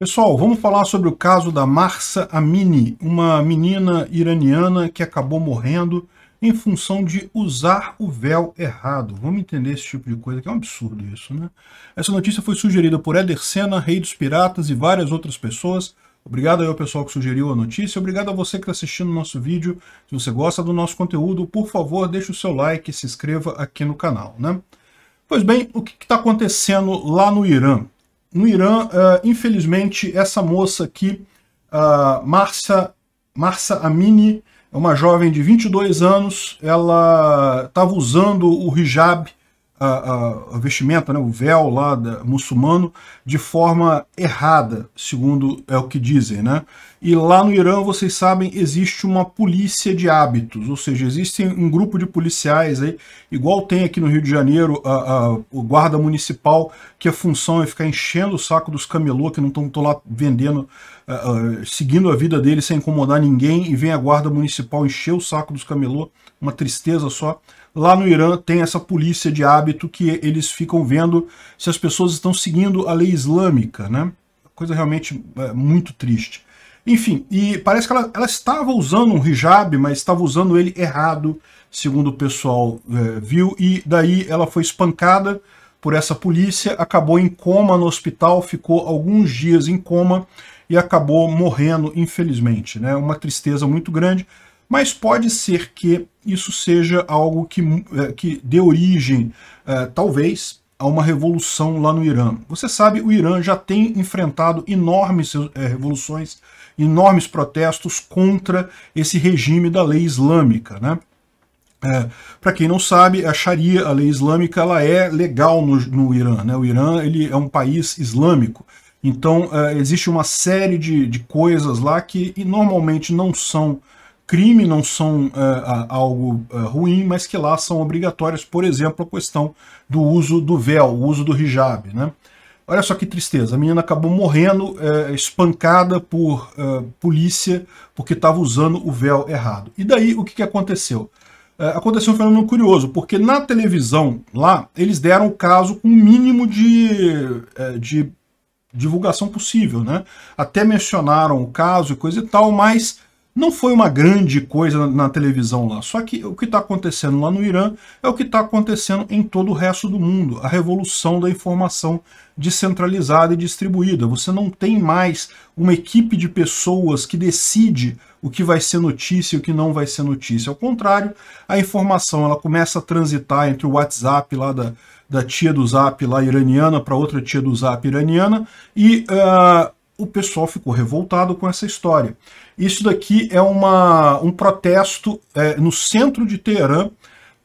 Pessoal, vamos falar sobre o caso da Marsa Amini, uma menina iraniana que acabou morrendo em função de usar o véu errado. Vamos entender esse tipo de coisa, que é um absurdo isso, né? Essa notícia foi sugerida por Eder Senna, Rei dos Piratas e várias outras pessoas. Obrigado aí ao pessoal que sugeriu a notícia, obrigado a você que está assistindo o nosso vídeo. Se você gosta do nosso conteúdo, por favor, deixe o seu like e se inscreva aqui no canal, né? Pois bem, o que está acontecendo lá no Irã? no Irã, uh, infelizmente, essa moça aqui, uh, Marcia, Marcia Amini, é uma jovem de 22 anos, ela estava usando o hijab a, a, vestimenta, né, o véu lá da, muçulmano, de forma errada, segundo é o que dizem. Né? E lá no Irã, vocês sabem, existe uma polícia de hábitos, ou seja, existe um grupo de policiais, aí, igual tem aqui no Rio de Janeiro a, a o guarda municipal, que a função é ficar enchendo o saco dos camelô que não estão lá vendendo ah, ah, seguindo a vida dele sem incomodar ninguém e vem a guarda municipal encher o saco dos camelô, uma tristeza só. Lá no Irã tem essa polícia de hábito que eles ficam vendo se as pessoas estão seguindo a lei islâmica, né? Coisa realmente é, muito triste. Enfim, e parece que ela, ela estava usando um hijab, mas estava usando ele errado, segundo o pessoal é, viu, e daí ela foi espancada, por essa polícia, acabou em coma no hospital, ficou alguns dias em coma e acabou morrendo, infelizmente. Né? Uma tristeza muito grande, mas pode ser que isso seja algo que, é, que dê origem, é, talvez, a uma revolução lá no Irã. Você sabe, o Irã já tem enfrentado enormes é, revoluções, enormes protestos contra esse regime da lei islâmica. Né? É, para quem não sabe, a Sharia, a lei islâmica, ela é legal no, no Irã. Né? O Irã ele é um país islâmico. Então, é, existe uma série de, de coisas lá que normalmente não são crime, não são é, algo é, ruim, mas que lá são obrigatórias. Por exemplo, a questão do uso do véu, o uso do hijab. Né? Olha só que tristeza, a menina acabou morrendo é, espancada por é, polícia porque estava usando o véu errado. E daí o que, que aconteceu? É, aconteceu um fenômeno curioso, porque na televisão lá, eles deram o caso com o mínimo de, é, de divulgação possível, né? Até mencionaram o caso e coisa e tal, mas não foi uma grande coisa na, na televisão lá. Só que o que está acontecendo lá no Irã é o que está acontecendo em todo o resto do mundo. A revolução da informação descentralizada e distribuída. Você não tem mais uma equipe de pessoas que decide o que vai ser notícia e o que não vai ser notícia. Ao contrário, a informação ela começa a transitar entre o WhatsApp lá da, da tia do Zap lá iraniana para outra tia do Zap iraniana e uh, o pessoal ficou revoltado com essa história. Isso daqui é uma, um protesto é, no centro de Teherã,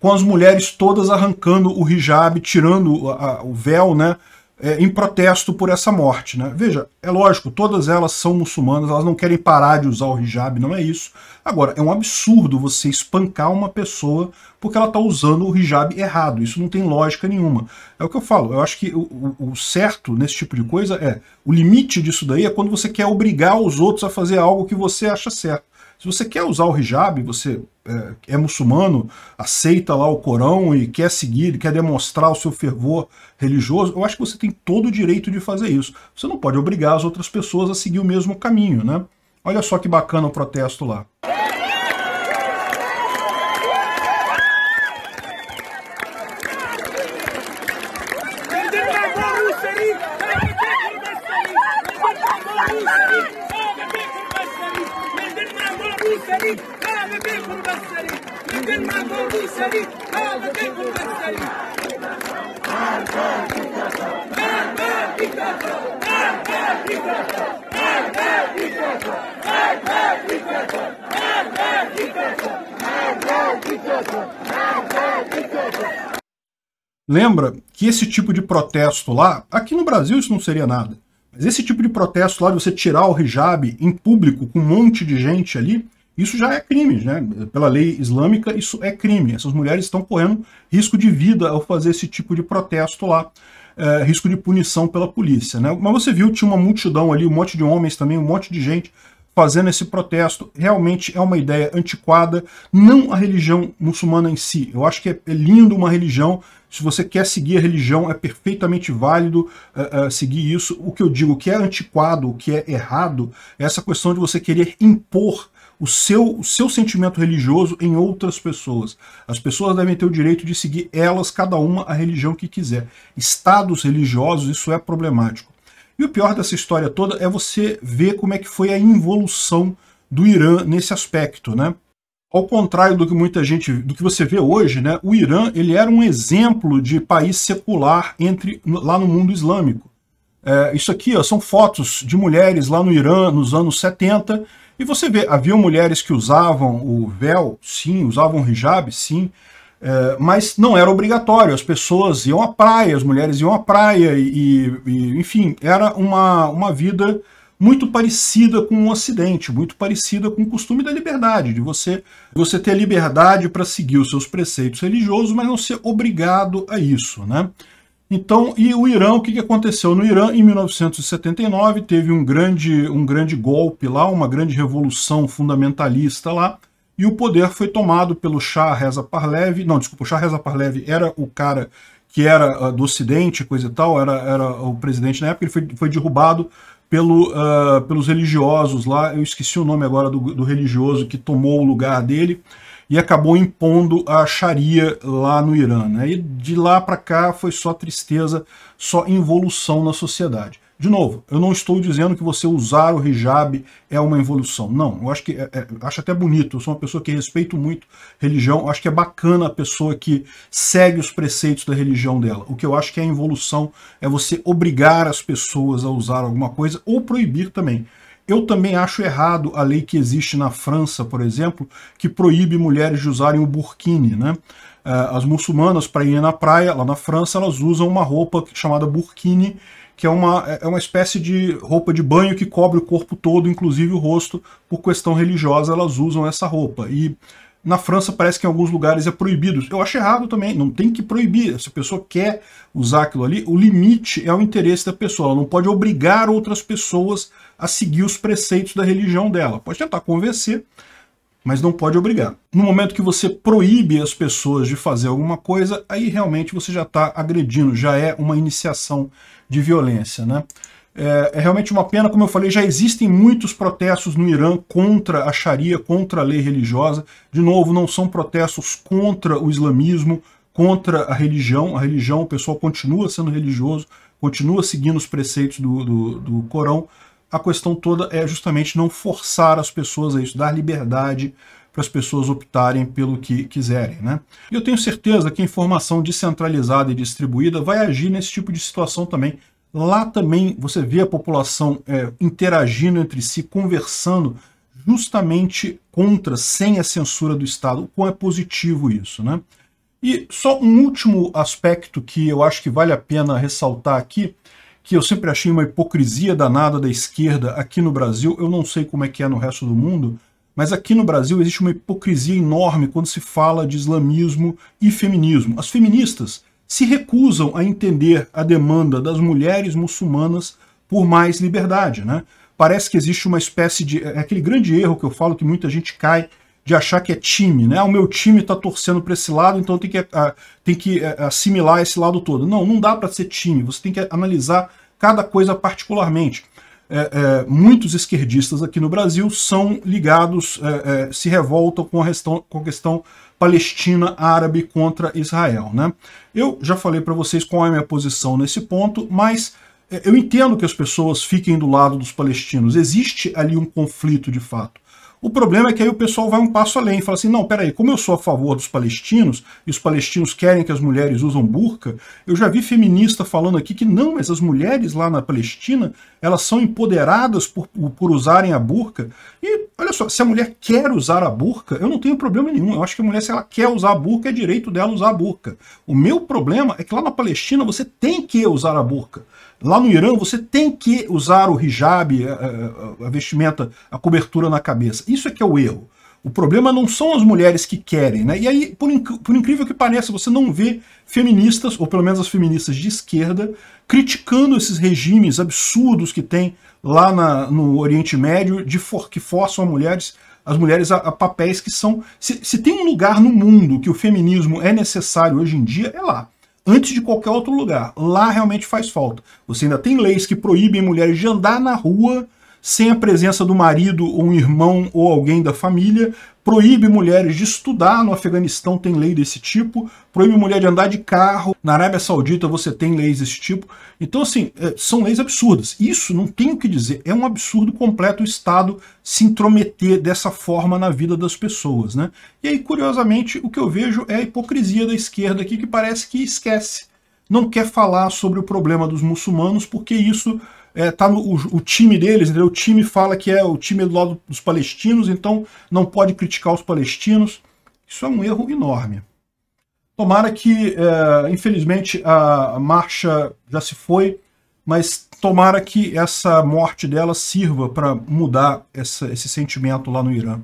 com as mulheres todas arrancando o hijab, tirando a, a, o véu, né? é, em protesto por essa morte. Né? Veja, é lógico, todas elas são muçulmanas, elas não querem parar de usar o hijab, não é isso. Agora, é um absurdo você espancar uma pessoa porque ela está usando o hijab errado. Isso não tem lógica nenhuma. É o que eu falo, eu acho que o, o, certo nesse tipo de coisa é, o limite disso daí é quando você quer obrigar os outros a fazer algo que você acha certo. Se você quer usar o hijab, você é, é, muçulmano, aceita lá o Corão e quer seguir, quer demonstrar o seu fervor religioso, eu acho que você tem todo o direito de fazer isso. Você não pode obrigar as outras pessoas a seguir o mesmo caminho, né? Olha só que bacana o protesto lá. Lembra que esse tipo de protesto lá, aqui no Brasil isso não seria nada, mas esse tipo de protesto lá de você tirar o hijab em público com um monte de gente ali, isso já é crime, né? Pela lei islâmica, isso é crime. Essas mulheres estão correndo risco de vida ao fazer esse tipo de protesto lá. É, risco de punição pela polícia, né? Mas você viu, tinha uma multidão ali, um monte de homens também, um monte de gente fazendo esse protesto. Realmente é uma ideia antiquada, não a religião muçulmana em si. Eu acho que é, é lindo uma religião. Se você quer seguir a religião, é perfeitamente válido uh, uh, seguir isso. O que eu digo que é antiquado, o que é errado, é essa questão de você querer impor o seu, o seu sentimento religioso em outras pessoas. As pessoas devem ter o direito de seguir elas, cada uma, a religião que quiser. Estados religiosos, isso é problemático. E o pior dessa história toda é você ver como é que foi a involução do Irã nesse aspecto, né? Ao contrário do que muita gente, do que você vê hoje, né, o Irã ele era um exemplo de país secular entre lá no mundo islâmico. É, isso aqui ó, são fotos de mulheres lá no Irã nos anos 70, e você vê, havia mulheres que usavam o véu, sim, usavam o hijab, sim, é, mas não era obrigatório, as pessoas iam à praia, as mulheres iam à praia, e, e enfim, era uma, uma vida muito parecida com o Ocidente, muito parecida com o costume da liberdade, de você, você ter liberdade para seguir os seus preceitos religiosos, mas não ser obrigado a isso, né? Então, e o Irã, o que aconteceu no Irã? Em 1979 teve um grande, um grande golpe lá, uma grande revolução fundamentalista lá, e o poder foi tomado pelo Shah Reza Parlev, não, desculpa, o Shah Reza Parlev era o cara que era ah, do Ocidente, coisa e tal, era, era o presidente na época, ele foi, foi derrubado pelo, uh, pelos religiosos lá, eu esqueci o nome agora do, do, religioso que tomou o lugar dele e acabou impondo a Sharia lá no Irã. Né? E de lá para cá foi só tristeza, só involução na sociedade. De novo, eu não estou dizendo que você usar o hijab é uma evolução. Não, eu acho que é, é, acho até bonito. Eu sou uma pessoa que respeito muito religião. Eu acho que é bacana a pessoa que segue os preceitos da religião dela. O que eu acho que é evolução é você obrigar as pessoas a usar alguma coisa ou proibir também. Eu também acho errado a lei que existe na França, por exemplo, que proíbe mulheres de usarem o burkini, né? Eh, as muçulmanas, para ir na praia, lá na França, elas usam uma roupa chamada burkini, que é uma, é uma espécie de roupa de banho que cobre o corpo todo, inclusive o rosto. Por questão religiosa, elas usam essa roupa. E na França parece que em alguns lugares é proibido. Eu acho errado também, não tem que proibir. Se a pessoa quer usar aquilo ali, o limite é o interesse da pessoa. Ela não pode obrigar outras pessoas a seguir os preceitos da religião dela. Pode tentar convencer, mas não pode obrigar. No momento que você proíbe as pessoas de fazer alguma coisa, aí realmente você já está agredindo, já é uma iniciação de violência. Né? É, é, realmente uma pena, como eu falei, já existem muitos protestos no Irã contra a Sharia, contra a lei religiosa. De novo, não são protestos contra o islamismo, contra a religião. A religião, o pessoal continua sendo religioso, continua seguindo os preceitos do, do, do Corão, a questão toda é justamente não forçar as pessoas a isso, dar liberdade para as pessoas optarem pelo que quiserem. Né? E eu tenho certeza que a informação descentralizada e distribuída vai agir nesse tipo de situação também. Lá também você vê a população é, interagindo entre si, conversando, justamente contra, sem a censura do Estado. O quão é positivo isso, né? E só um último aspecto que eu acho que vale a pena ressaltar aqui que eu sempre achei uma hipocrisia danada da esquerda aqui no Brasil, eu não sei como é que é no resto do mundo, mas aqui no Brasil existe uma hipocrisia enorme quando se fala de islamismo e feminismo. As feministas se recusam a entender a demanda das mulheres muçulmanas por mais liberdade, né? Parece que existe uma espécie de... É aquele grande erro que eu falo que muita gente cai de achar que é time, né? Ah, o meu time está torcendo para esse lado, então tem que, ah, tem que eh, assimilar esse lado todo. Não, não dá para ser time. Você tem que analisar cada coisa particularmente. É, é, muitos esquerdistas aqui no Brasil são ligados, é, é se revoltam com a, questão, com a questão palestina árabe contra Israel. Né? Eu já falei para vocês qual é a minha posição nesse ponto, mas é, eu entendo que as pessoas fiquem do lado dos palestinos. Existe ali um conflito de fato. O problema é que aí o pessoal vai um passo além e fala assim, não, peraí, como eu sou a favor dos palestinos, e os palestinos querem que as mulheres usam burca, eu já vi feminista falando aqui que não, mas as mulheres lá na Palestina, elas são empoderadas por, por usarem a burca. E, olha só, se a mulher quer usar a burca, eu não tenho problema nenhum. Eu acho que a mulher, se ela quer usar a burca, é direito dela usar a burca. O meu problema é que lá na Palestina você tem que usar a burca. Lá no Irã, você tem que usar o hijab, a, eh, eh, a vestimenta, a cobertura na cabeça. Isso é que é o erro. O problema não são as mulheres que querem, né? E aí, por, inc por, incrível que pareça, você não vê feministas, ou pelo menos as feministas de esquerda, criticando esses regimes absurdos que tem lá na, no Oriente Médio, de for que forçam mulheres, as mulheres a, a papéis que são. Se, se tem um lugar no mundo que o feminismo é necessário hoje em dia, é lá antes de qualquer outro lugar. Lá realmente faz falta. Você ainda tem leis que proíbem mulheres de andar na rua sem a presença do marido ou um irmão ou alguém da família, proíbe mulheres de estudar, no Afeganistão tem lei desse tipo, proíbe mulher de andar de carro, na Arábia Saudita você tem leis desse tipo. Então, assim, é, são leis absurdas. Isso não tem o que dizer, é um absurdo completo o Estado se intrometer dessa forma na vida das pessoas, né? E aí, curiosamente, o que eu vejo é a hipocrisia da esquerda aqui, que parece que esquece. Não quer falar sobre o problema dos muçulmanos, porque isso é, tá no, o, o, time deles, entendeu? O time fala que é o time é do lado dos palestinos, então não pode criticar os palestinos. Isso é um erro enorme. Tomara que, é, infelizmente, a, a marcha já se foi, mas tomara que essa morte dela sirva para mudar essa, esse sentimento lá no Irã.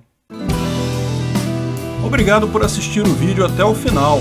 Obrigado por assistir o vídeo até o final.